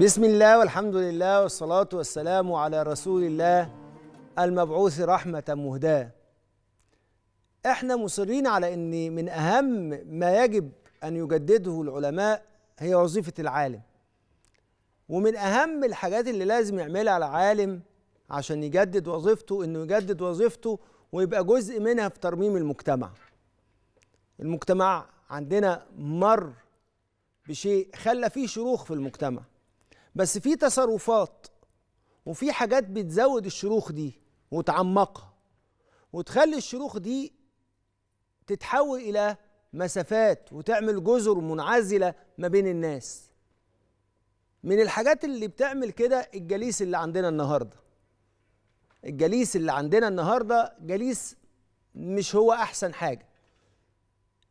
بسم الله والحمد لله والصلاة والسلام على رسول الله المبعوث رحمة مهداة احنا مصرين على ان من اهم ما يجب ان يجدده العلماء هي وظيفة العالم ومن اهم الحاجات اللي لازم يعملها العالم عشان يجدد وظيفته انه يجدد وظيفته ويبقى جزء منها في ترميم المجتمع المجتمع عندنا مر بشيء خلى فيه شروخ في المجتمع بس في تصرفات وفي حاجات بتزود الشروخ دي وتعمقها وتخلي الشروخ دي تتحول الى مسافات وتعمل جزر منعزله ما بين الناس من الحاجات اللي بتعمل كده الجليس اللي عندنا النهارده الجليس اللي عندنا النهارده جليس مش هو احسن حاجه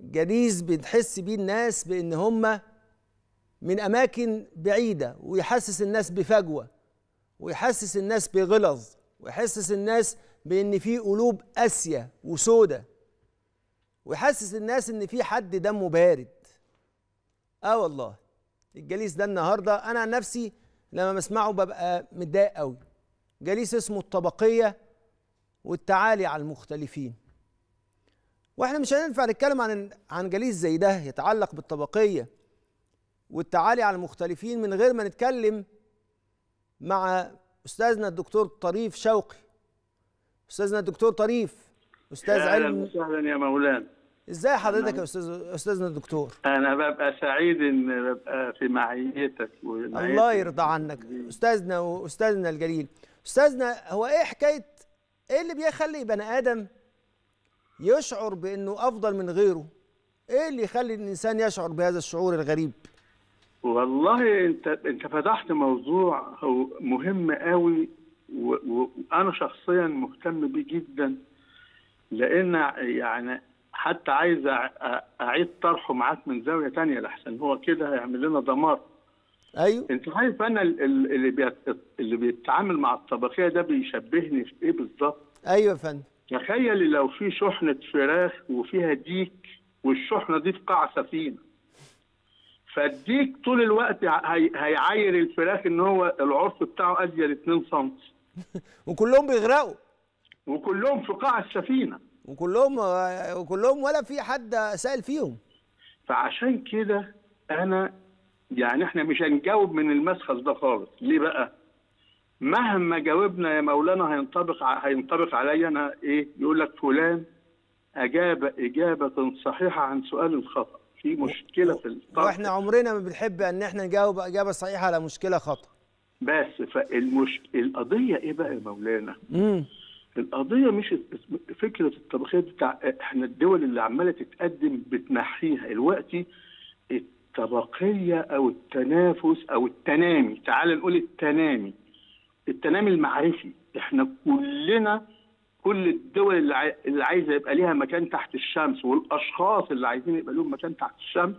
جليس بنحس بيه الناس بان هم من اماكن بعيده ويحسس الناس بفجوه ويحسس الناس بغلظ ويحسس الناس بان في قلوب قاسيه وسودة ويحسس الناس ان في حد دمه بارد اه والله الجليس ده النهارده انا عن نفسي لما بسمعه ببقى متضايق قوي جليس اسمه الطبقيه والتعالي على المختلفين واحنا مش هننفع نتكلم عن عن جليس زي ده يتعلق بالطبقيه والتعالي على المختلفين من غير ما نتكلم مع استاذنا الدكتور طريف شوقي استاذنا الدكتور طريف استاذ علم وسهلا يا مولانا ازاي حضرتك يا نعم. استاذ استاذنا الدكتور انا ببقى سعيد ان ببقى في معيتك ومعيتك الله يرضى عنك استاذنا واستاذنا الجليل استاذنا هو ايه حكايه ايه اللي بيخلي بني ادم يشعر بانه افضل من غيره ايه اللي يخلي الانسان يشعر بهذا الشعور الغريب والله انت انت فتحت موضوع هو مهم قوي وانا شخصيا مهتم بيه جدا لان يعني حتى عايز اعيد طرحه معاك من زاويه تانية لحسن هو كده هيعمل لنا دمار ايوه انت عارف انا اللي بي... اللي بيتعامل مع الطبقيه ده بيشبهني في ايه بالظبط ايوه يا فندم تخيل لو في شحنه فراخ وفيها ديك والشحنه دي في قاع سفينه فالديك طول الوقت هيعاير الفراخ ان هو العرف بتاعه ازيد 2 سم وكلهم بيغرقوا وكلهم في قاع السفينه وكلهم وكلهم ولا في حد سائل فيهم فعشان كده انا يعني احنا مش هنجاوب من المسخس ده خالص ليه بقى مهما جاوبنا يا مولانا هينطبق هينطبق عليا انا ايه يقول لك فلان اجاب اجابه صحيحه عن سؤال الخطا في مشكله في الطرح واحنا عمرنا ما بنحب ان احنا نجاوب اجابه صحيحه على مشكله خطا بس فالمش القضيه ايه بقى يا مولانا؟ امم القضيه مش فكره الطبقيه بتاع احنا الدول اللي عماله تتقدم بتنحيها الوقت الطبقيه او التنافس او التنامي تعال نقول التنامي التنامي المعرفي احنا كلنا كل الدول اللي عايزه يبقى ليها مكان تحت الشمس والاشخاص اللي عايزين يبقى لهم مكان تحت الشمس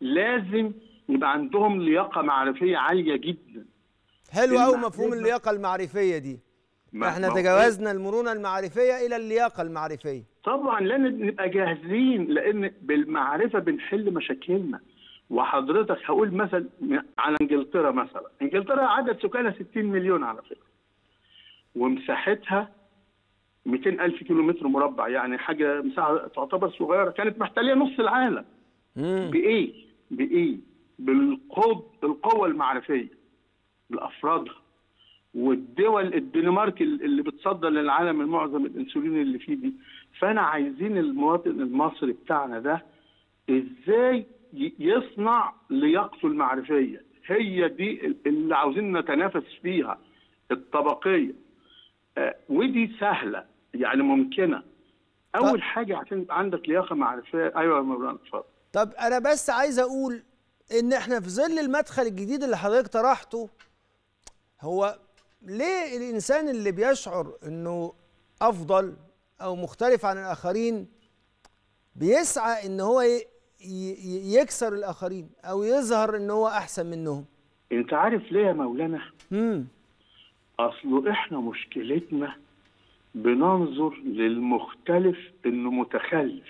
لازم يبقى عندهم لياقه معرفيه عاليه جدا حلو قوي مفهوم اللياقه المعرفيه دي ما احنا ما تجاوزنا المرونه المعرفيه الى اللياقه المعرفيه طبعا لازم نبقى جاهزين لان بالمعرفه بنحل مشاكلنا وحضرتك هقول مثل على انجلترا مثلا انجلترا عدد سكانها 60 مليون على فكره ومساحتها 200000 كيلو متر مربع يعني حاجه مساحه تعتبر صغيره كانت محتليه نص العالم بايه بايه بالقوة المعرفية لأفرادها والدول الدنمارك اللي بتصدر للعالم معظم الانسولين اللي فيه دي فانا عايزين المواطن المصري بتاعنا ده ازاي يصنع لياقته المعرفيه هي دي اللي عاوزين نتنافس فيها الطبقيه آه، ودي سهله يعني ممكنه اول طب. حاجه عشان يبقى عندك لياقه معرفيه ايوه يا مولانا اتفضل طب انا بس عايز اقول ان احنا في ظل المدخل الجديد اللي حضرتك طرحته هو ليه الانسان اللي بيشعر انه افضل او مختلف عن الاخرين بيسعى ان هو يكسر الاخرين او يظهر ان هو احسن منهم انت عارف ليه يا مولانا امم اصله احنا مشكلتنا بننظر للمختلف انه متخلف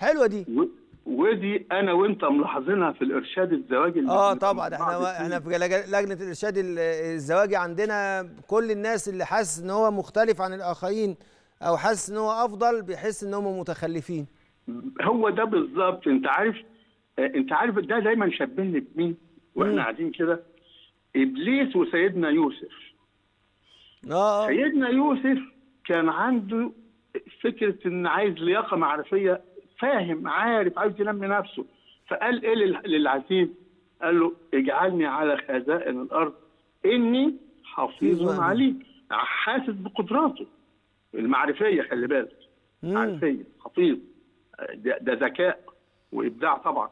حلوه دي و... ودي انا وانت ملاحظينها في الارشاد الزواجي اه طبعا احنا و... احنا في لجنه الارشاد الزواجي عندنا كل الناس اللي حاسس ان هو مختلف عن الاخرين او حاسس ان هو افضل بيحس ان هم متخلفين هو ده بالظبط انت عارف آه، انت عارف ده دايما شبهني بمين واحنا قاعدين كده ابليس وسيدنا يوسف آه. سيدنا يوسف كان عنده فكره ان عايز لياقه معرفيه فاهم عارف عايز ينمي نفسه فقال ايه للعزيز قال له اجعلني على خزائن الارض اني حفيظ أيوة. عليك حاسس بقدراته المعرفيه خلي بالك معرفيه حفيظ ده ذكاء وابداع طبعا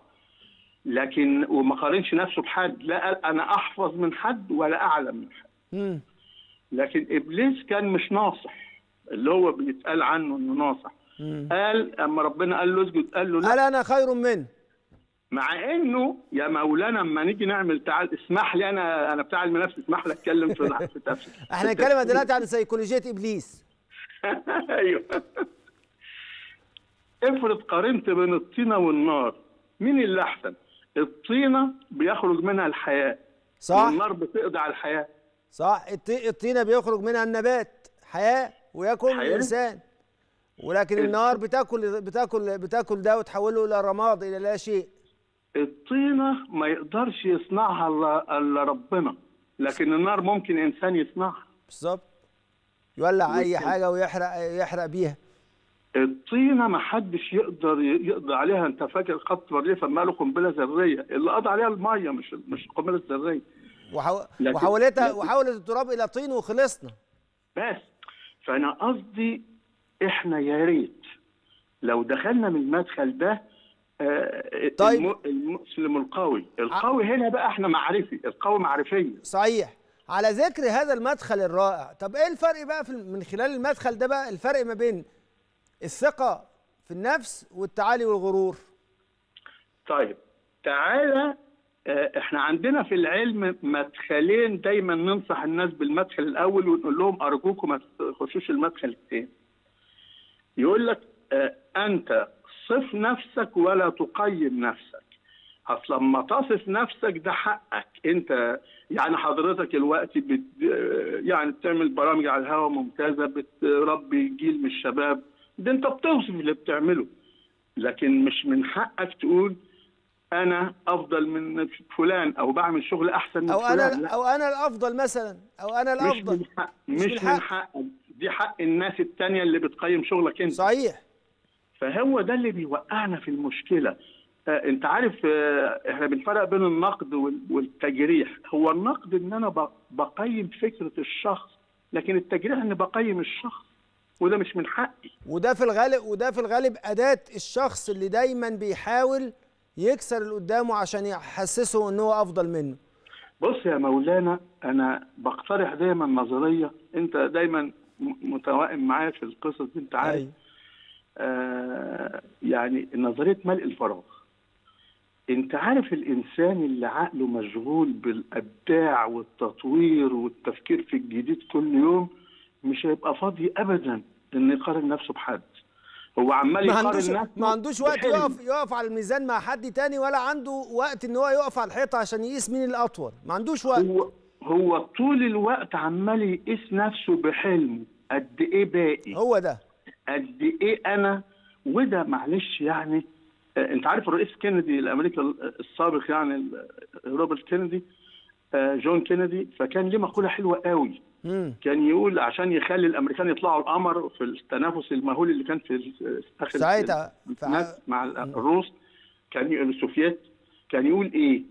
لكن وما قارنش نفسه بحد لا قال انا احفظ من حد ولا اعلم من حد لكن ابليس كان مش ناصح اللي هو بيتقال عنه انه ناصح مم. قال اما ربنا قال له اسجد قال له لا قال انا خير منه مع انه يا مولانا اما نيجي نعمل تعال اسمح لي انا انا بتاع المنافس اسمح لي اتكلم في في احنا هنتكلم دلوقتي عن سيكولوجيه ابليس ايوه افرض قارنت بين الطينه والنار مين اللي احسن الطينه بيخرج منها الحياه صح والنار بتقضي على الحياه صح الطينه بيخرج منها النبات حياه وياكل الانسان ولكن النار بتاكل بتاكل بتاكل ده وتحوله الى رماد الى لا شيء الطينه ما يقدرش يصنعها الا ربنا لكن النار ممكن انسان يصنعها بالظبط يولع اي حاجه ويحرق يحرق بيها الطينه ما حدش يقدر يقضي عليها انت فاكر خط وريه فما له قنبله ذريه اللي قضى عليها الميه مش مش القنبله الذريه وحولتها وحولت التراب الى طين وخلصنا بس فانا قصدي احنا يا ريت لو دخلنا من المدخل ده آه طيب المسلم القوي القوي هنا بقى احنا معرفي القوي معرفيه صحيح على ذكر هذا المدخل الرائع طب ايه الفرق بقى في من خلال المدخل ده بقى الفرق ما بين الثقه في النفس والتعالي والغرور طيب تعالى آه، احنا عندنا في العلم مدخلين دايما ننصح الناس بالمدخل الاول ونقول لهم ارجوكم ما تخشوش المدخل الثاني. يقول لك اه انت صف نفسك ولا تقيم نفسك. اصل لما تصف نفسك ده حقك انت يعني حضرتك الوقت بت آه، يعني بتعمل برامج على الهواء ممتازه بتربي جيل من الشباب ده انت بتوصف اللي بتعمله لكن مش من حقك تقول انا افضل من فلان او بعمل شغل احسن من أو فلان أنا او انا الافضل مثلا او انا الافضل مش من حق مش, مش من حق دي حق الناس التانية اللي بتقيم شغلك انت صحيح فهو ده اللي بيوقعنا في المشكله آه انت عارف آه احنا بنفرق بين النقد والتجريح هو النقد ان انا بقيم فكره الشخص لكن التجريح ان بقيم الشخص وده مش من حقي وده في الغالب وده في الغالب اداه الشخص اللي دايما بيحاول يكسر اللي قدامه عشان يحسسه ان هو افضل منه بص يا مولانا انا بقترح دايما نظريه انت دايما متوائم معايا في القصص دي انت عارف أيوة. آه يعني نظريه ملء الفراغ انت عارف الانسان اللي عقله مشغول بالابداع والتطوير والتفكير في الجديد كل يوم مش هيبقى فاضي ابدا انه يقارن نفسه بحد هو عمال ما عندوش ما عندوش وقت يقف يقف على الميزان مع حد تاني ولا عنده وقت ان هو يقف على الحيطه عشان يقيس مين الاطول ما عندوش وقت هو هو طول الوقت عمال يقيس نفسه بحلمه قد ايه باقي هو ده قد ايه انا وده معلش يعني آه، انت عارف الرئيس كينيدي الامريكي السابق يعني روبرت كينيدي آه، جون كينيدي فكان ليه مقوله حلوه قوي كان يقول عشان يخلي الامريكان يطلعوا القمر في التنافس المهول اللي كان في اخر ساعتها مع الروس كان السوفيات كان يقول ايه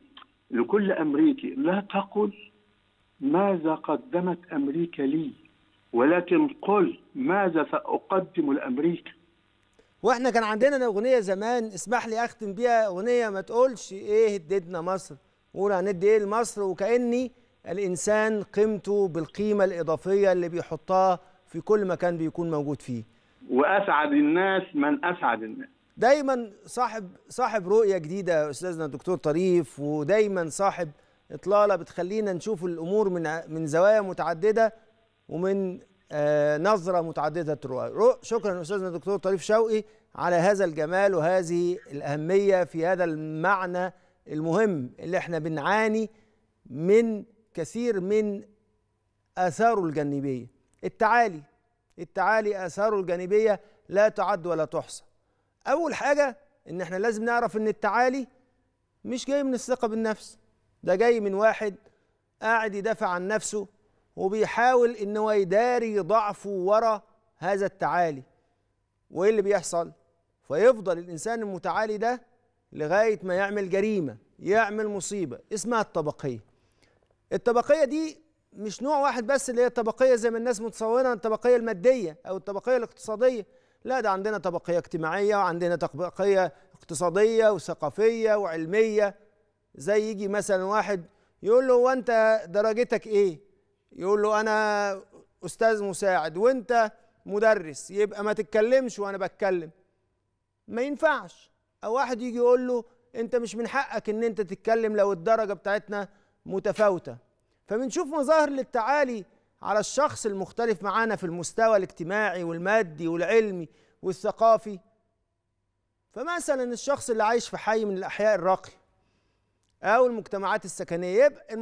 لكل امريكي لا تقل ماذا قدمت امريكا لي ولكن قل ماذا ساقدم لامريكا واحنا كان عندنا اغنيه زمان اسمح لي اختم بيها اغنيه ما تقولش ايه هددنا مصر قول هندي ايه لمصر وكاني الإنسان قيمته بالقيمة الإضافية اللي بيحطها في كل مكان بيكون موجود فيه وأسعد الناس من أسعد الناس دايما صاحب صاحب رؤية جديدة أستاذنا الدكتور طريف ودايما صاحب إطلالة بتخلينا نشوف الأمور من من زوايا متعددة ومن آه، نظرة متعددة الرؤى شكرا أستاذنا الدكتور طريف شوقي على هذا الجمال وهذه الأهمية في هذا المعنى المهم اللي احنا بنعاني من كثير من آثاره الجانبية التعالي التعالي آثاره الجانبية لا تعد ولا تحصى أول حاجة إن إحنا لازم نعرف إن التعالي مش جاي من الثقة بالنفس ده جاي من واحد قاعد يدافع عن نفسه وبيحاول إن هو يداري ضعفه ورا هذا التعالي وإيه اللي بيحصل؟ فيفضل الإنسان المتعالي ده لغاية ما يعمل جريمة يعمل مصيبة اسمها الطبقية الطبقيه دي مش نوع واحد بس اللي هي الطبقيه زي ما الناس متصوره الطبقيه الماديه او الطبقيه الاقتصاديه لا ده عندنا طبقيه اجتماعيه وعندنا طبقيه اقتصاديه وثقافيه وعلميه زي يجي مثلا واحد يقول له وانت درجتك ايه يقول له انا استاذ مساعد وانت مدرس يبقى ما تتكلمش وانا بتكلم ما ينفعش او واحد يجي يقول له انت مش من حقك ان انت تتكلم لو الدرجه بتاعتنا متفاوتة فبنشوف مظاهر للتعالي على الشخص المختلف معانا في المستوى الاجتماعي والمادي والعلمي والثقافي فمثلا الشخص اللي عايش في حي من الأحياء الراقي أو المجتمعات السكنية يبقى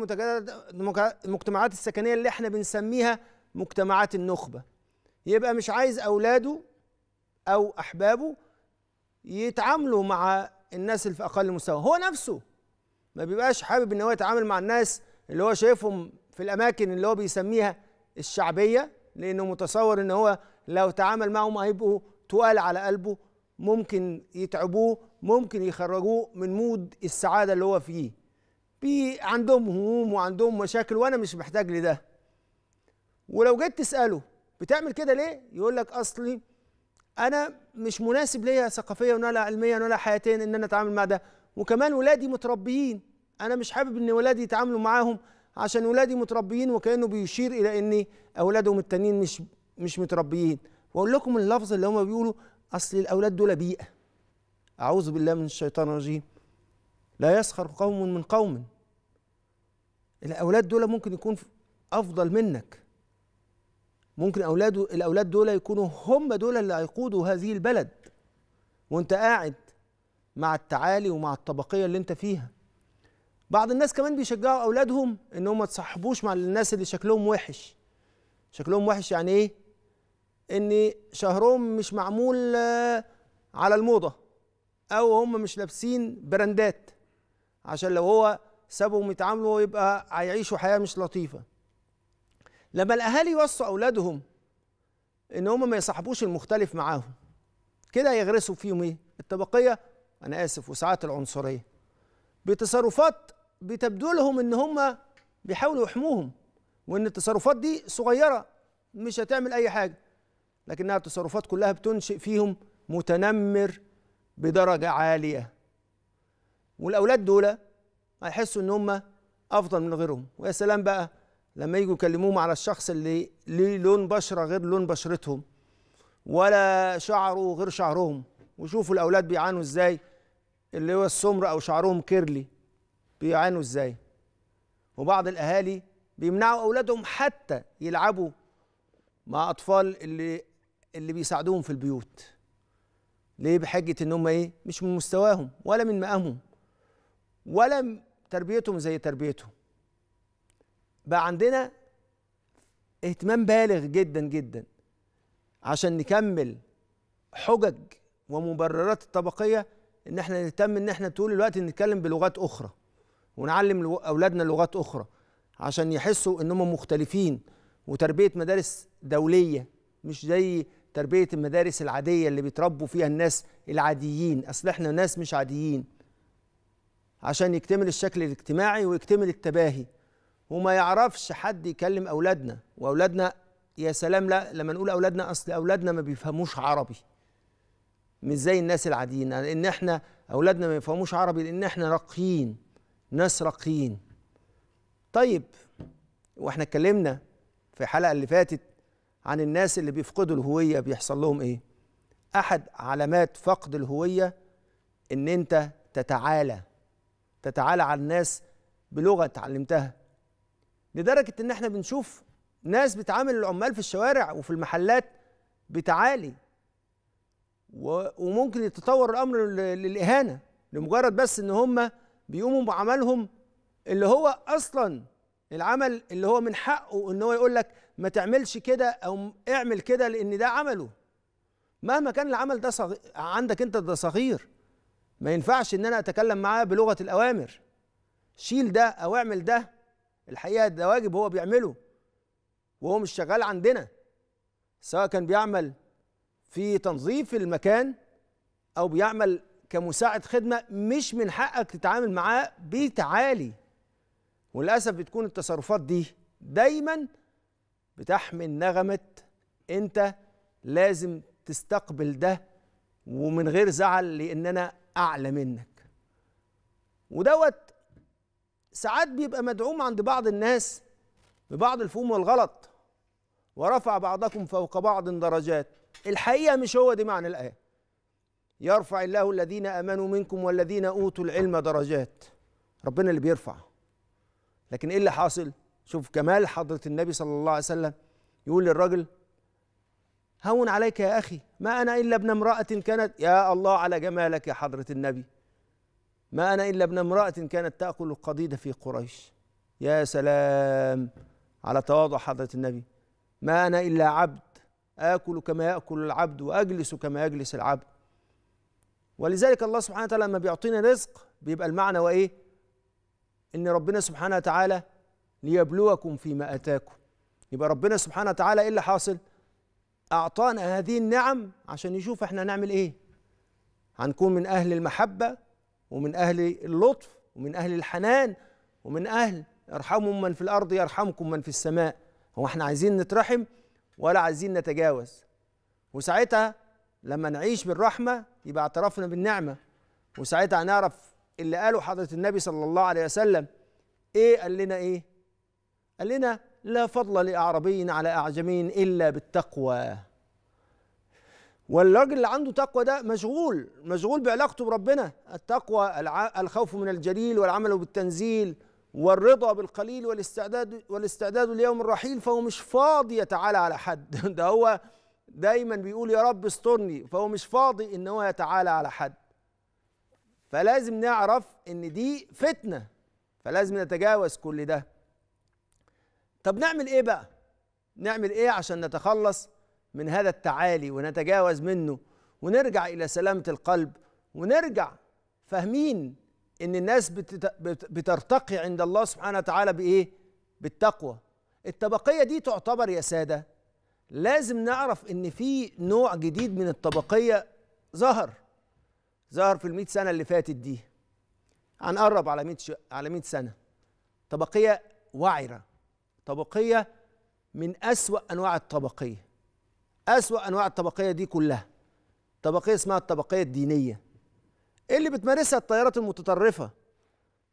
المجتمعات السكنية اللي احنا بنسميها مجتمعات النخبة يبقى مش عايز أولاده أو أحبابه يتعاملوا مع الناس اللي في أقل مستوى هو نفسه ما بيبقاش حابب ان هو يتعامل مع الناس اللي هو شايفهم في الاماكن اللي هو بيسميها الشعبيه لانه متصور ان هو لو تعامل معهم هيبقوا تقال على قلبه ممكن يتعبوه ممكن يخرجوه من مود السعاده اللي هو فيه بي عندهم هموم وعندهم مشاكل وانا مش محتاج لده ولو جيت تساله بتعمل كده ليه يقول لك اصلي انا مش مناسب ليا ثقافيا ولا علميا ولا حياتيا ان انا اتعامل مع ده وكمان ولادي متربيين انا مش حابب ان ولادي يتعاملوا معاهم عشان ولادي متربيين وكانه بيشير الى ان اولادهم التانيين مش مش متربيين واقول لكم اللفظ اللي هم بيقولوا اصل الاولاد دول بيئه اعوذ بالله من الشيطان الرجيم لا يسخر قوم من قوم الاولاد دول ممكن يكون افضل منك ممكن اولاده الاولاد دول يكونوا هم دول اللي هيقودوا هذه البلد وانت قاعد مع التعالي ومع الطبقيه اللي انت فيها بعض الناس كمان بيشجعوا اولادهم ان هم ما تصاحبوش مع الناس اللي شكلهم وحش شكلهم وحش يعني ايه ان شهرهم مش معمول آه، على الموضه او هم مش لابسين براندات عشان لو هو سابهم يتعاملوا يبقى هيعيشوا حياه مش لطيفه لما الاهالي يوصوا اولادهم ان هم ما يصاحبوش المختلف معاهم كده يغرسوا فيهم ايه الطبقيه انا اسف وساعات العنصريه بتصرفات بتبدو لهم ان هم بيحاولوا يحموهم وان التصرفات دي صغيره مش هتعمل اي حاجه لكنها التصرفات كلها بتنشئ فيهم متنمر بدرجه عاليه والاولاد دول هيحسوا ان هم افضل من غيرهم ويا سلام بقى لما يجوا يكلموهم على الشخص اللي ليه لون بشره غير لون بشرتهم ولا شعره غير شعرهم وشوفوا الاولاد بيعانوا ازاي اللي هو السمر او شعرهم كيرلي بيعانوا ازاي وبعض الاهالي بيمنعوا اولادهم حتى يلعبوا مع اطفال اللي اللي بيساعدوهم في البيوت ليه بحجه ان هم ايه مش من مستواهم ولا من مقامهم ولا تربيتهم زي تربيتهم بقى عندنا اهتمام بالغ جدا جدا عشان نكمل حجج ومبررات الطبقيه ان احنا نهتم ان احنا طول الوقت نتكلم بلغات اخرى ونعلم اولادنا لغات اخرى عشان يحسوا انهم مختلفين وتربيه مدارس دوليه مش زي تربيه المدارس العاديه اللي بيتربوا فيها الناس العاديين اصل احنا ناس مش عاديين عشان يكتمل الشكل الاجتماعي ويكتمل التباهي وما يعرفش حد يكلم اولادنا واولادنا يا سلام لا لما نقول اولادنا اصل اولادنا ما بيفهموش عربي مش زي الناس العاديين لان يعني احنا اولادنا ما يفهموش عربي لان احنا راقيين ناس راقيين طيب واحنا اتكلمنا في الحلقه اللي فاتت عن الناس اللي بيفقدوا الهويه بيحصل لهم ايه احد علامات فقد الهويه ان انت تتعالى تتعالى على الناس بلغه اتعلمتها لدرجه ان احنا بنشوف ناس بتعامل العمال في الشوارع وفي المحلات بتعالي وممكن يتطور الامر للاهانه لمجرد بس ان هم بيقوموا بعملهم اللي هو اصلا العمل اللي هو من حقه ان هو يقول لك ما تعملش كده او اعمل كده لان ده عمله مهما كان العمل ده صغير عندك انت ده صغير ما ينفعش ان انا اتكلم معاه بلغه الاوامر شيل ده او اعمل ده الحقيقه ده واجب هو بيعمله وهو مش شغال عندنا سواء كان بيعمل في تنظيف المكان او بيعمل كمساعد خدمه مش من حقك تتعامل معاه بتعالي وللاسف بتكون التصرفات دي دايما بتحمل نغمه انت لازم تستقبل ده ومن غير زعل لان انا اعلى منك ودوت ساعات بيبقى مدعوم عند بعض الناس ببعض الفهم والغلط ورفع بعضكم فوق بعض درجات الحقيقة مش هو دي معنى الآية يرفع الله الذين آمنوا منكم والذين أوتوا العلم درجات ربنا اللي بيرفع لكن إيه اللي حاصل شوف كمال حضرة النبي صلى الله عليه وسلم يقول للرجل هون عليك يا أخي ما أنا إلا ابن امرأة كانت يا الله على جمالك يا حضرة النبي ما أنا إلا ابن امرأة كانت تأكل القضيده في قريش يا سلام على تواضع حضرة النبي ما أنا إلا عبد آكل كما يأكل العبد وأجلس كما يجلس العبد ولذلك الله سبحانه وتعالى لما بيعطينا رزق بيبقى المعنى وإيه إن ربنا سبحانه وتعالى ليبلوكم فيما آتاكم يبقى ربنا سبحانه وتعالى إيه اللي حاصل أعطانا هذه النعم عشان يشوف إحنا هنعمل إيه هنكون من أهل المحبة ومن أهل اللطف ومن أهل الحنان ومن أهل ارحموا من في الأرض يرحمكم من في السماء هو احنا عايزين نترحم ولا عايزين نتجاوز وساعتها لما نعيش بالرحمة يبقى اعترفنا بالنعمة وساعتها هنعرف اللي قاله حضرة النبي صلى الله عليه وسلم ايه قال لنا ايه قال لنا لا فضل لأعربي على أعجمي إلا بالتقوى والراجل اللي عنده تقوى ده مشغول مشغول بعلاقته بربنا التقوى الخوف من الجليل والعمل بالتنزيل والرضا بالقليل والاستعداد والاستعداد ليوم الرحيل فهو مش فاضي يتعالى على حد ده هو دايما بيقول يا رب استرني فهو مش فاضي ان هو يتعالى على حد فلازم نعرف ان دي فتنه فلازم نتجاوز كل ده طب نعمل ايه بقى نعمل ايه عشان نتخلص من هذا التعالي ونتجاوز منه ونرجع الى سلامه القلب ونرجع فاهمين ان الناس بترتقي عند الله سبحانه وتعالى بايه بالتقوى الطبقيه دي تعتبر يا ساده لازم نعرف ان في نوع جديد من الطبقيه ظهر ظهر في ال سنه اللي فاتت دي هنقرب على 100 على 100 سنه طبقيه وعره طبقيه من اسوا انواع الطبقيه اسوا انواع الطبقيه دي كلها طبقيه اسمها الطبقيه الدينيه ايه اللي بتمارسها التيارات المتطرفه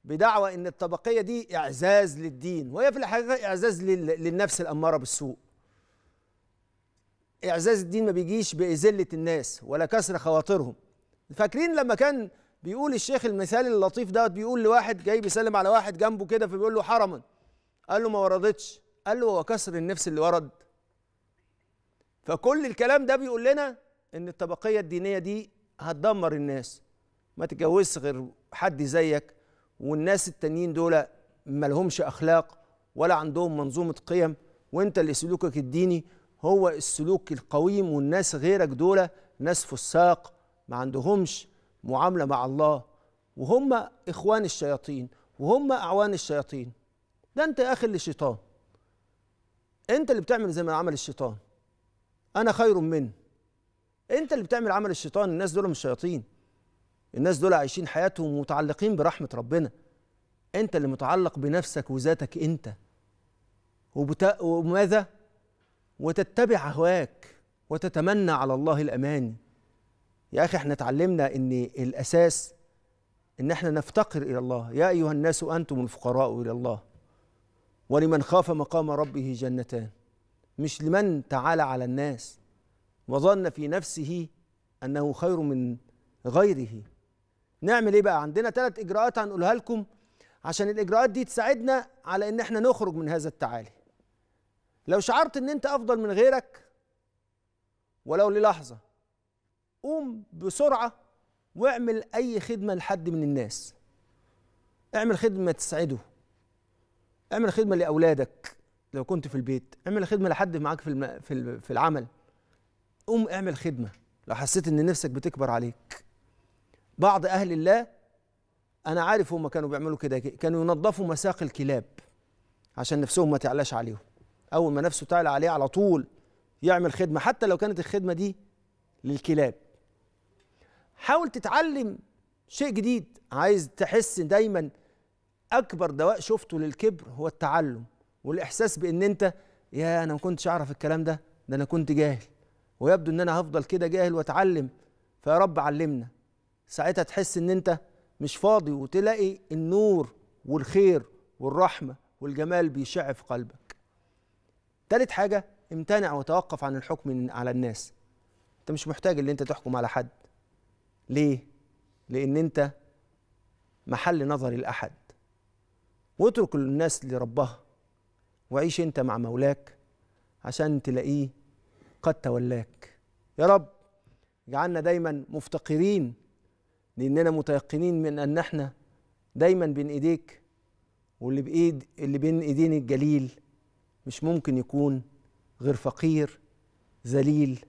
بدعوى ان الطبقيه دي اعزاز للدين وهي في الحقيقه اعزاز للنفس الاماره بالسوء اعزاز الدين ما بيجيش باذله الناس ولا كسر خواطرهم فاكرين لما كان بيقول الشيخ المثال اللطيف دوت بيقول لواحد جاي بيسلم على واحد جنبه كده فبيقول له حرما قال له ما وردتش قال له هو كسر النفس اللي ورد فكل الكلام ده بيقول لنا ان الطبقيه الدينيه دي هتدمر الناس ما تتجوزش غير حد زيك والناس التانيين دول مالهمش اخلاق ولا عندهم منظومه قيم وانت اللي سلوكك الديني هو السلوك القويم والناس غيرك دول ناس فساق ما عندهمش معامله مع الله وهم اخوان الشياطين وهم اعوان الشياطين ده انت اخي للشيطان انت اللي بتعمل زي ما عمل الشيطان انا خير منه انت اللي بتعمل عمل الشيطان الناس دول مش شياطين الناس دول عايشين حياتهم متعلقين برحمه ربنا انت اللي متعلق بنفسك وذاتك انت وبت... وماذا وتتبع هواك وتتمنى على الله الاماني يا اخي احنا اتعلمنا ان الاساس ان احنا نفتقر الى الله يا ايها الناس انتم الفقراء الى الله ولمن خاف مقام ربه جنتان مش لمن تعالى على الناس وظن في نفسه انه خير من غيره نعمل ايه بقى عندنا ثلاث اجراءات هنقولها لكم عشان الاجراءات دي تساعدنا على ان احنا نخرج من هذا التعالي لو شعرت ان انت افضل من غيرك ولو للحظه قوم بسرعه واعمل اي خدمه لحد من الناس اعمل خدمه تسعده اعمل خدمه لاولادك لو كنت في البيت اعمل خدمه لحد معاك في في العمل قوم اعمل خدمه لو حسيت ان نفسك بتكبر عليك بعض أهل الله أنا عارف هم كانوا بيعملوا كده كانوا ينظفوا مساق الكلاب عشان نفسهم ما تعلاش عليهم أول ما نفسه تعلى عليه على طول يعمل خدمة حتى لو كانت الخدمة دي للكلاب حاول تتعلم شيء جديد عايز تحس دايما أكبر دواء شفته للكبر هو التعلم والإحساس بأن أنت يا أنا ما كنتش أعرف الكلام ده ده أنا كنت جاهل ويبدو أن أنا هفضل كده جاهل وأتعلم فيا رب علمنا ساعتها تحس ان انت مش فاضي وتلاقي النور والخير والرحمه والجمال بيشع في قلبك تالت حاجه امتنع وتوقف عن الحكم على الناس انت مش محتاج ان انت تحكم على حد ليه لان انت محل نظر الاحد واترك الناس لربها وعيش انت مع مولاك عشان تلاقيه قد تولاك يا رب اجعلنا دايما مفتقرين لاننا متيقنين من ان احنا دايما بين ايديك واللي بايد اللي بين ايدين الجليل مش ممكن يكون غير فقير ذليل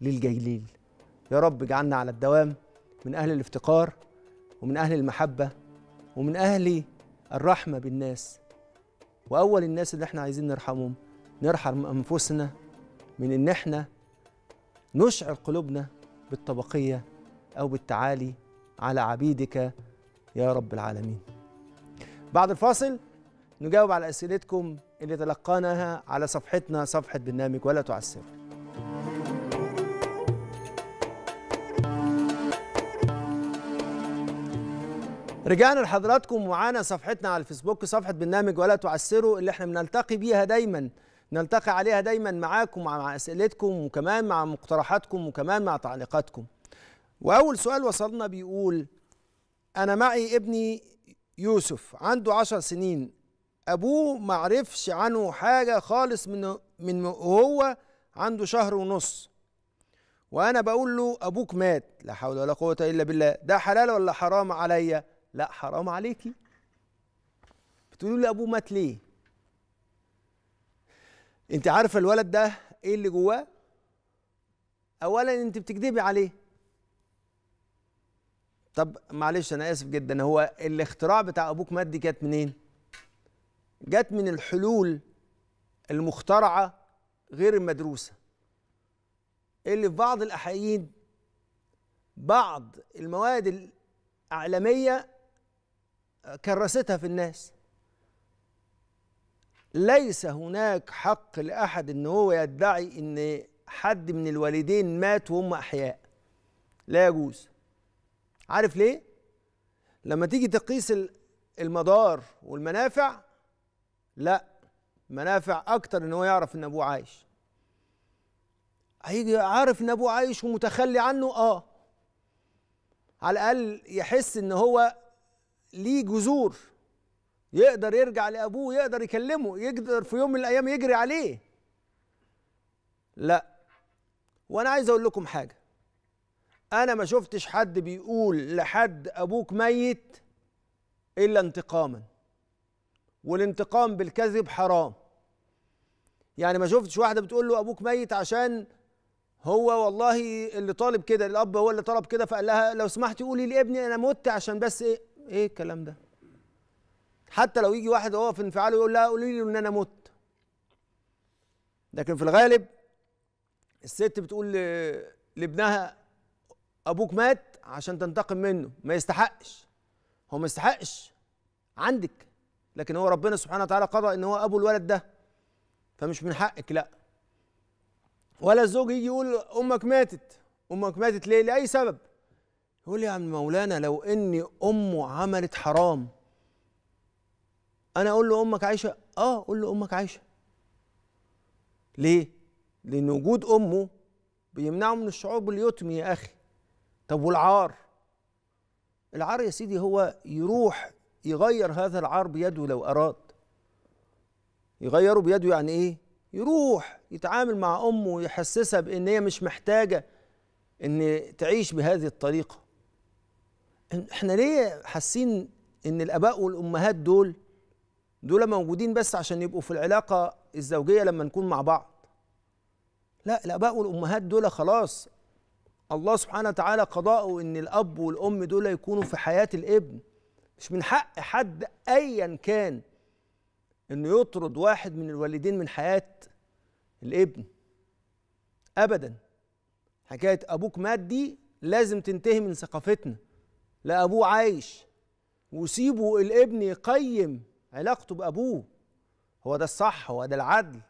للجليل يا رب اجعلنا على الدوام من اهل الافتقار ومن اهل المحبه ومن اهل الرحمه بالناس واول الناس اللي احنا عايزين نرحمهم نرحم انفسنا من ان احنا نشعر قلوبنا بالطبقيه او بالتعالي على عبيدك يا رب العالمين بعد الفاصل نجاوب على أسئلتكم اللي تلقاناها على صفحتنا صفحة برنامج ولا تعسروا رجعنا لحضراتكم ومعانا صفحتنا على الفيسبوك صفحة برنامج ولا تعسروا اللي احنا بنلتقي بيها دايما نلتقي عليها دايما معاكم مع أسئلتكم وكمان مع مقترحاتكم وكمان مع تعليقاتكم وأول سؤال وصلنا بيقول أنا معي ابني يوسف عنده عشر سنين أبوه معرفش عنه حاجة خالص من من وهو عنده شهر ونص وأنا بقول له أبوك مات لا حول ولا قوة إلا بالله ده حلال ولا حرام عليا؟ لا حرام عليكي بتقولي لي أبوه مات ليه؟ أنت عارفة الولد ده إيه اللي جواه؟ أولا أنت بتكذبي عليه طب معلش انا اسف جدا هو الاختراع بتاع ابوك مات دي كانت منين جت من الحلول المخترعه غير المدروسه اللي في بعض الاحايين بعض المواد الاعلاميه كرستها في الناس ليس هناك حق لاحد ان هو يدعي ان حد من الوالدين مات وهم احياء لا يجوز عارف ليه؟ لما تيجي تقيس المدار والمنافع لا منافع اكتر ان هو يعرف ان ابوه عايش هيجي عارف ان ابوه عايش ومتخلي عنه اه على الاقل يحس ان هو ليه جذور يقدر يرجع لابوه يقدر يكلمه يقدر في يوم من الايام يجري عليه لا وانا عايز اقول لكم حاجه انا ما شفتش حد بيقول لحد ابوك ميت الا انتقاما والانتقام بالكذب حرام يعني ما شفتش واحده بتقول له ابوك ميت عشان هو والله اللي طالب كده الاب هو اللي طلب كده فقال لها لو سمحتي قولي لابني انا مت عشان بس ايه ايه الكلام ده حتى لو يجي واحد وهو في انفعاله يقول لها قولي له ان انا مت لكن في الغالب الست بتقول لابنها ابوك مات عشان تنتقم منه ما يستحقش هو ما يستحقش عندك لكن هو ربنا سبحانه وتعالى قضى ان هو ابو الولد ده فمش من حقك لا ولا الزوج يجي يقول امك ماتت امك ماتت ليه لاي سبب يقول يا عم مولانا لو اني امه عملت حرام انا اقول له امك عايشه اه قول له امك عايشه ليه لان وجود امه بيمنعه من الشعور باليتم يا اخي طب والعار العار يا سيدي هو يروح يغير هذا العار بيده لو أراد يغيره بيده يعني إيه؟ يروح يتعامل مع أمه ويحسسها بأن هي مش محتاجة أن تعيش بهذه الطريقة إحنا ليه حاسين أن الآباء والأمهات دول دول موجودين بس عشان يبقوا في العلاقة الزوجية لما نكون مع بعض لا الآباء والأمهات دول خلاص الله سبحانه وتعالى قضاؤه ان الاب والام دول يكونوا في حياه الابن مش من حق حد ايا كان انه يطرد واحد من الوالدين من حياه الابن ابدا حكايه ابوك مات دي لازم تنتهي من ثقافتنا لا ابوه عايش وسيبوا الابن يقيم علاقته بابوه هو ده الصح هو ده العدل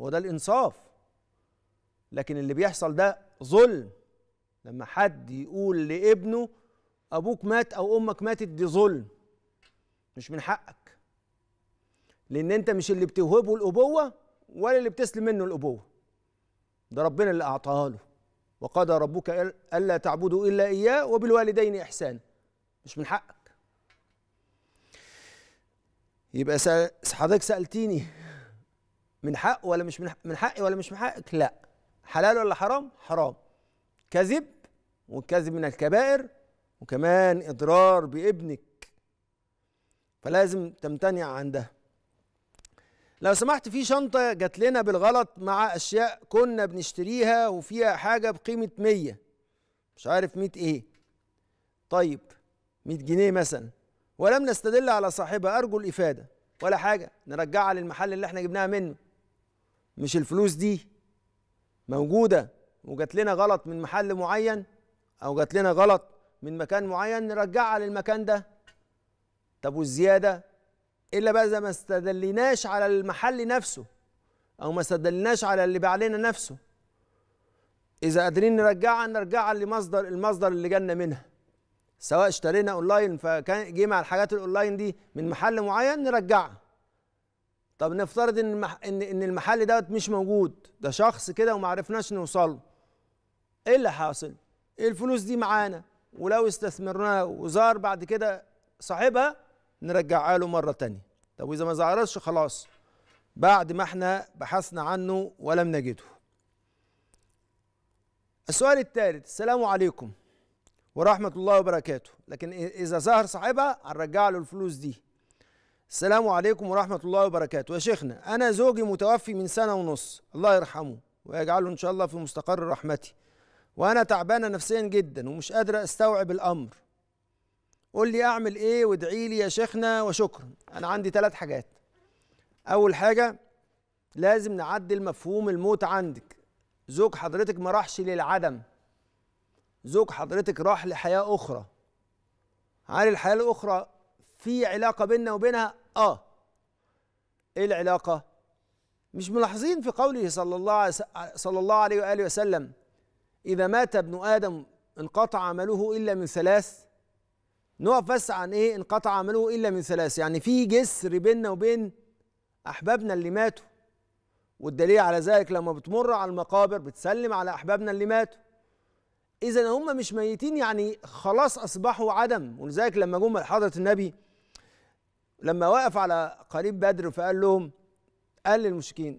هو ده الانصاف لكن اللي بيحصل ده ظلم لما حد يقول لابنه ابوك مات او امك ماتت دي ظلم مش من حقك لان انت مش اللي بتوهبه الابوه ولا اللي بتسلم منه الابوه ده ربنا اللي اعطاها له وقضى ربك الا تعبدوا الا اياه وبالوالدين احسانا مش من حقك يبقى سأل حضرتك سالتيني من حق ولا مش من حقي ولا مش من حقك لا حلال ولا حرام حرام كذب والكذب من الكبائر وكمان اضرار بابنك فلازم تمتنع عن ده لو سمحت في شنطه جات لنا بالغلط مع اشياء كنا بنشتريها وفيها حاجه بقيمه 100 مش عارف 100 ايه طيب 100 جنيه مثلا ولم نستدل على صاحبها ارجو الافاده ولا حاجه نرجعها للمحل اللي احنا جبناها منه مش الفلوس دي موجوده وجات لنا غلط من محل معين او جات لنا غلط من مكان معين نرجعها للمكان ده طب والزياده الا بقى اذا ما استدليناش على المحل نفسه او ما استدليناش على اللي بعلينا نفسه اذا قادرين نرجعها نرجعها لمصدر المصدر اللي جالنا منها سواء اشترينا اونلاين فكان جه مع الحاجات الاونلاين دي من محل معين نرجعها طب نفترض ان المح... ان ان المحل دوت مش موجود ده شخص كده وما عرفناش نوصله ايه اللي حاصل الفلوس دي معانا ولو استثمرناها وظهر بعد كده صاحبها نرجعها له مره تانية طب واذا ما ظهرش خلاص بعد ما احنا بحثنا عنه ولم نجده السؤال الثالث السلام عليكم ورحمة الله وبركاته لكن إذا ظهر صاحبها هنرجع له الفلوس دي السلام عليكم ورحمة الله وبركاته يا شيخنا أنا زوجي متوفي من سنة ونص الله يرحمه ويجعله إن شاء الله في مستقر رحمتي وانا تعبانه نفسيا جدا ومش قادره استوعب الامر قول لي اعمل ايه وادعي لي يا شيخنا وشكرا انا عندي ثلاث حاجات اول حاجه لازم نعدل مفهوم الموت عندك زوج حضرتك ما راحش للعدم زوج حضرتك راح لحياه اخرى هل الحياه الاخرى في علاقه بيننا وبينها اه ايه العلاقه مش ملاحظين في قوله صلى الله صلى الله عليه واله وسلم إذا مات ابن آدم انقطع عمله إلا من ثلاث نقف بس عن إيه انقطع عمله إلا من ثلاث يعني في جسر بيننا وبين أحبابنا اللي ماتوا والدليل على ذلك لما بتمر على المقابر بتسلم على أحبابنا اللي ماتوا إذا هم مش ميتين يعني خلاص أصبحوا عدم ولذلك لما جم حضرة النبي لما وقف على قريب بدر فقال لهم قال للمشركين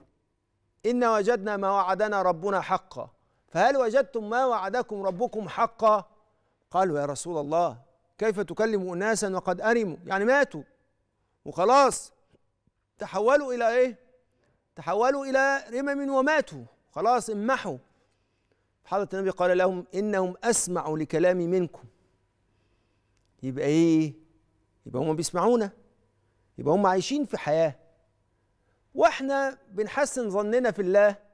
إن وجدنا ما وعدنا ربنا حقا فهل وجدتم ما وعدكم ربكم حقا قالوا يا رسول الله كيف تكلم أناسا وقد أرموا يعني ماتوا وخلاص تحولوا إلى إيه تحولوا إلى رمم وماتوا خلاص امحوا حضرة النبي قال لهم إنهم أسمعوا لكلامي منكم يبقى إيه يبقى هم بيسمعونا يبقى هم عايشين في حياة واحنا بنحسن ظننا في الله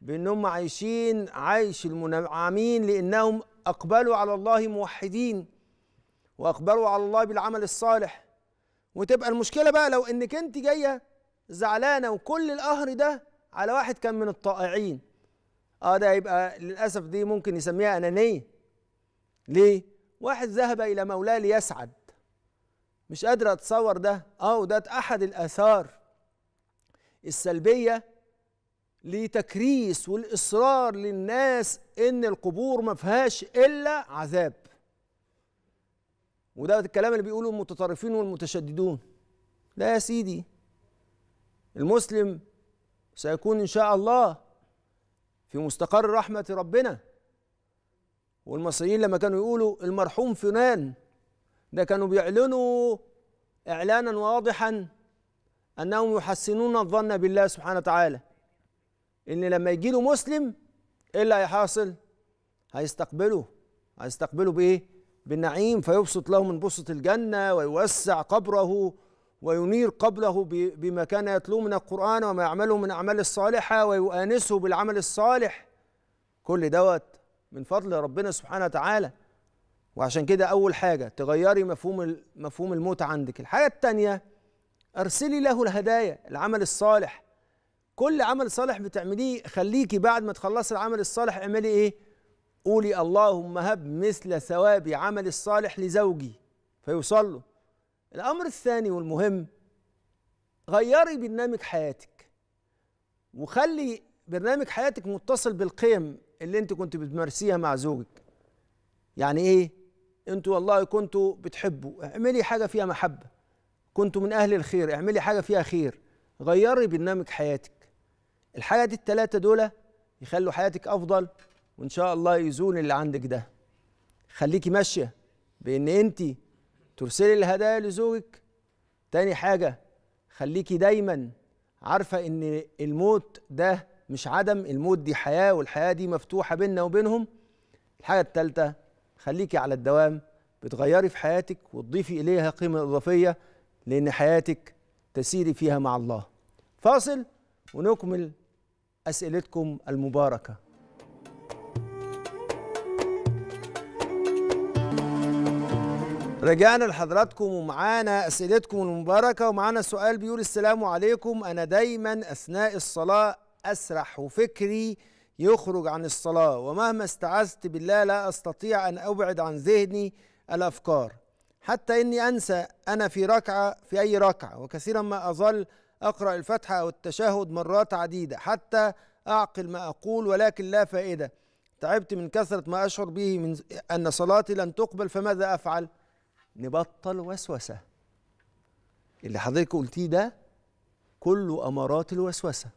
بأنهم عايشين عايش المنعمين لأنهم أقبلوا على الله موحدين وأقبلوا على الله بالعمل الصالح وتبقى المشكلة بقى لو إنك أنت جاية زعلانة وكل القهر ده على واحد كان من الطائعين اه ده يبقى للأسف دي ممكن يسميها أنانية ليه؟ واحد ذهب إلى مولاه ليسعد مش قادر أتصور ده اه وده أحد الآثار السلبية لتكريس والإصرار للناس إن القبور ما فيهاش إلا عذاب وده الكلام اللي بيقوله المتطرفين والمتشددون لا يا سيدي المسلم سيكون إن شاء الله في مستقر رحمة ربنا والمصريين لما كانوا يقولوا المرحوم فنان ده كانوا بيعلنوا إعلانا واضحا أنهم يحسنون الظن بالله سبحانه وتعالى ان لما يجي له مسلم ايه اللي هيحاصل هيستقبله هيستقبله بايه بالنعيم فيبسط له من بسط الجنه ويوسع قبره وينير قبله بما كان يتلوه من القرآن وما يعمله من أعمال الصالحة ويؤانسه بالعمل الصالح كل دوت من فضل ربنا سبحانه وتعالى وعشان كده أول حاجة تغيري مفهوم مفهوم الموت عندك الحاجة الثانيه أرسلي له الهدايا العمل الصالح كل عمل صالح بتعمليه خليكي بعد ما تخلصي العمل الصالح اعملي ايه قولي اللهم هب مثل ثواب عمل الصالح لزوجي فيوصل له الامر الثاني والمهم غيري برنامج حياتك وخلي برنامج حياتك متصل بالقيم اللي انت كنت بتمارسيها مع زوجك يعني ايه انتوا والله كنتوا بتحبوا اعملي حاجه فيها محبه كنتوا من اهل الخير اعملي حاجه فيها خير غيري برنامج حياتك الحاجه دي الثلاثه دول يخلوا حياتك افضل وان شاء الله يزول اللي عندك ده خليكي ماشيه بان انت ترسلي الهدايا لزوجك تاني حاجه خليكي دايما عارفه ان الموت ده مش عدم الموت دي حياه والحياه دي مفتوحه بيننا وبينهم الحاجه الثالثه خليكي على الدوام بتغيري في حياتك وتضيفي اليها قيمه اضافيه لان حياتك تسيري فيها مع الله فاصل ونكمل أسئلتكم المباركة رجعنا لحضراتكم ومعانا أسئلتكم المباركة ومعانا سؤال بيقول السلام عليكم أنا دايما أثناء الصلاة أسرح وفكري يخرج عن الصلاة ومهما استعذت بالله لا أستطيع أن أبعد عن ذهني الأفكار حتى إني أنسى أنا في ركعة في أي ركعة وكثيرا ما أظل أقرأ الفاتحة أو التشهد مرات عديدة حتى أعقل ما أقول ولكن لا فائدة تعبت من كثرة ما أشعر به من أن صلاتي لن تقبل فماذا أفعل نبطل وسوسة اللي حضرتك قلتيه ده كله أمارات الوسوسة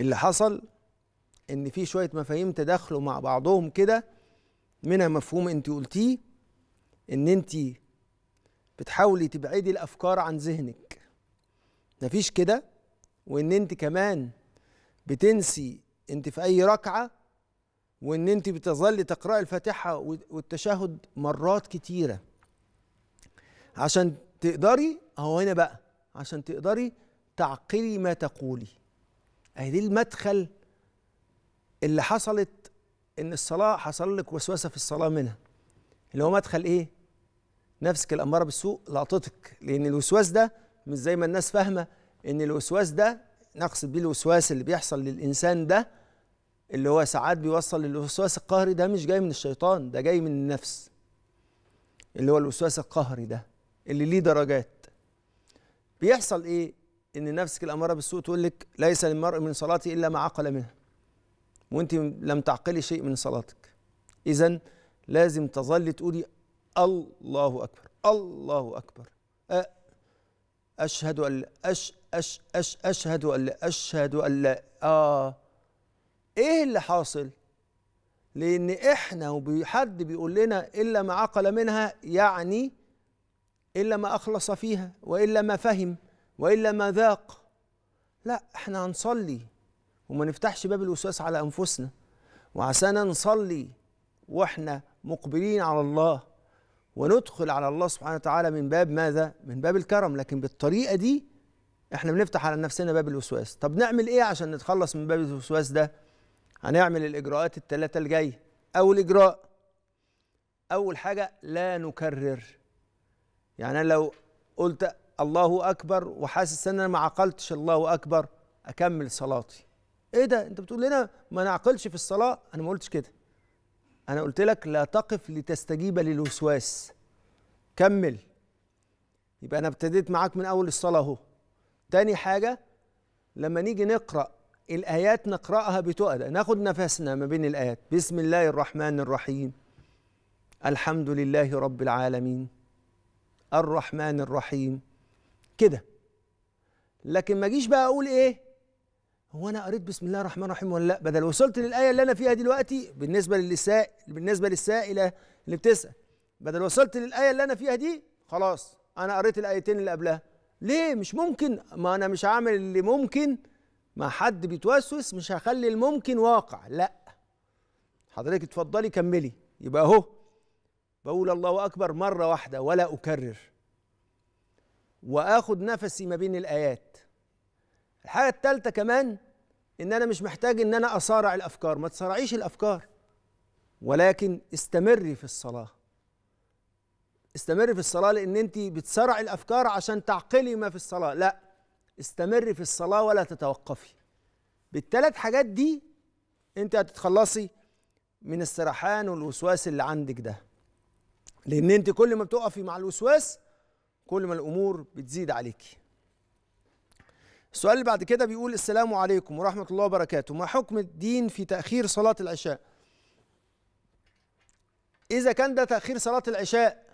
اللي حصل ان في شويه مفاهيم تداخلوا مع بعضهم كده منها مفهوم انت قلتيه ان انت بتحاولي تبعدي الافكار عن ذهنك مفيش كده وان انت كمان بتنسي انت في اي ركعه وان انت بتظلي تقراي الفاتحه والتشهد مرات كتيره عشان تقدري اهو هنا بقى عشان تقدري تعقلي ما تقولي اهي دي المدخل اللي حصلت ان الصلاه حصل لك وسوسه في الصلاه منها اللي هو مدخل ايه نفسك الاماره بالسوء لقطتك لان الوسواس ده مش زي ما الناس فاهمه ان الوسواس ده نقصد بيه الوسواس اللي بيحصل للانسان ده اللي هو ساعات بيوصل للوسواس القهري ده مش جاي من الشيطان ده جاي من النفس اللي هو الوسواس القهري ده اللي ليه درجات بيحصل ايه ان نفسك الاماره بالسوء تقول لك ليس للمرء من صلاته الا ما عقل منها وانت لم تعقلي شيء من صلاتك اذا لازم تظلي تقولي الله اكبر الله اكبر أه أشهد أن أش أش أش أشهد أن أشهد أن لا آه إيه اللي حاصل؟ لأن إحنا وحد بيقول لنا إلا ما عقل منها يعني إلا ما أخلص فيها وإلا ما فهم وإلا ما ذاق لا إحنا هنصلي وما نفتحش باب الوسواس على أنفسنا وعسانا نصلي وإحنا مقبلين على الله وندخل على الله سبحانه وتعالى من باب ماذا؟ من باب الكرم لكن بالطريقة دي احنا بنفتح على نفسنا باب الوسواس طب نعمل ايه عشان نتخلص من باب الوسواس ده؟ هنعمل الإجراءات الثلاثة الجاية أول إجراء أول حاجة لا نكرر يعني أنا لو قلت الله أكبر وحاسس إن أنا ما عقلتش الله أكبر أكمل صلاتي ايه ده انت بتقول لنا ما نعقلش في الصلاه انا ما قلتش كده أنا قلت لك لا تقف لتستجيب للوسواس كمل يبقى أنا ابتديت معاك من أول الصلاة أهو تاني حاجة لما نيجي نقرأ الآيات نقرأها بتؤدى ناخد نفسنا ما بين الآيات بسم الله الرحمن الرحيم الحمد لله رب العالمين الرحمن الرحيم كده لكن ما جيش بقى أقول إيه هو انا قريت بسم الله الرحمن الرحيم ولا لا بدل وصلت للايه اللي انا فيها دلوقتي بالنسبه للسائل بالنسبه للسائله اللي بتسال بدل وصلت للايه اللي انا فيها دي خلاص انا قريت الايتين اللي قبلها ليه مش ممكن ما انا مش هعمل اللي ممكن مع حد بيتوسوس مش هخلي الممكن واقع لا حضرتك اتفضلي كملي يبقى اهو بقول الله اكبر مره واحده ولا اكرر واخد نفسي ما بين الايات الحاجه الثالثه كمان ان انا مش محتاج ان انا اصارع الافكار ما تصارعيش الافكار ولكن استمري في الصلاه استمري في الصلاه لان انت بتصارعي الافكار عشان تعقلي ما في الصلاه لا استمري في الصلاه ولا تتوقفي بالثلاث حاجات دي انت هتتخلصي من السرحان والوسواس اللي عندك ده لان انت كل ما بتقفي مع الوسواس كل ما الامور بتزيد عليكي السؤال اللي بعد كده بيقول السلام عليكم ورحمة الله وبركاته ما حكم الدين في تأخير صلاة العشاء إذا كان ده تأخير صلاة العشاء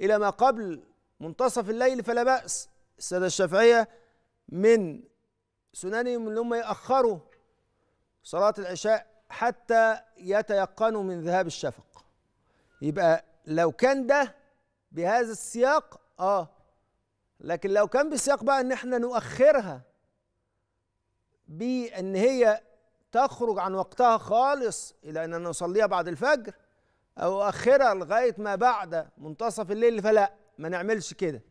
إلى ما قبل منتصف الليل فلا بأس السادة الشافعية من سننهم اللي هم يأخروا صلاة العشاء حتى يتيقنوا من ذهاب الشفق يبقى لو كان ده بهذا السياق اه لكن لو كان بسياق بقى ان احنا نؤخرها بان هي تخرج عن وقتها خالص الى ان نصليها بعد الفجر او اخرها لغايه ما بعد منتصف الليل فلا ما نعملش كده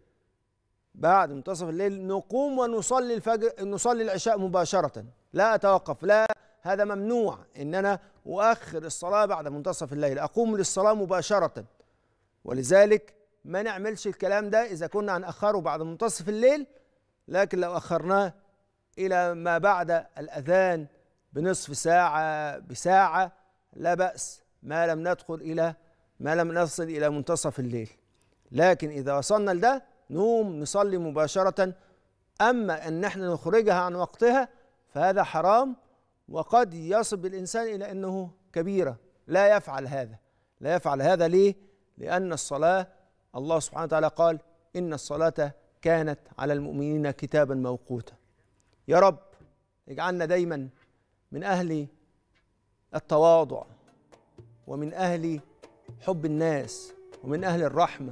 بعد منتصف الليل نقوم ونصلي الفجر نصلي العشاء مباشره لا اتوقف لا هذا ممنوع ان انا اؤخر الصلاه بعد منتصف الليل اقوم للصلاه مباشره ولذلك ما نعملش الكلام ده إذا كنا هنأخره بعد منتصف الليل لكن لو أخرناه إلى ما بعد الأذان بنصف ساعة بساعة لا بأس ما لم ندخل إلى ما لم نصل إلى منتصف الليل لكن إذا وصلنا لده نوم نصلي مباشرة أما أن احنا نخرجها عن وقتها فهذا حرام وقد يصب الإنسان إلى أنه كبيرة لا يفعل هذا لا يفعل هذا ليه؟ لأن الصلاة الله سبحانه وتعالى قال إن الصلاة كانت على المؤمنين كتابا موقوتا يا رب اجعلنا دايما من أهل التواضع ومن أهل حب الناس ومن أهل الرحمة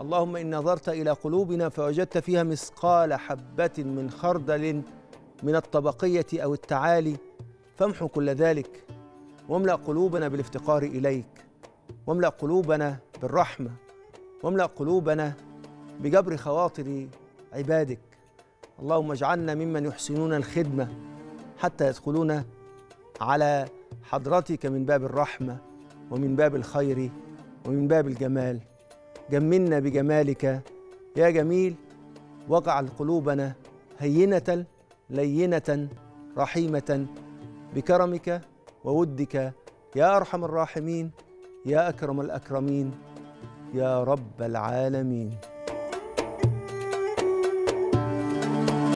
اللهم إن نظرت إلى قلوبنا فوجدت فيها مثقال حبة من خردل من الطبقية أو التعالي فامحو كل ذلك واملأ قلوبنا بالافتقار إليك واملأ قلوبنا بالرحمة واملأ قلوبنا بجبر خواطر عبادك اللهم اجعلنا ممن يحسنون الخدمة حتى يدخلون على حضرتك من باب الرحمة ومن باب الخير ومن باب الجمال جملنا بجمالك يا جميل واجعل قلوبنا هينة لينة رحيمة بكرمك وودك يا أرحم الراحمين يا أكرم الأكرمين يا رب العالمين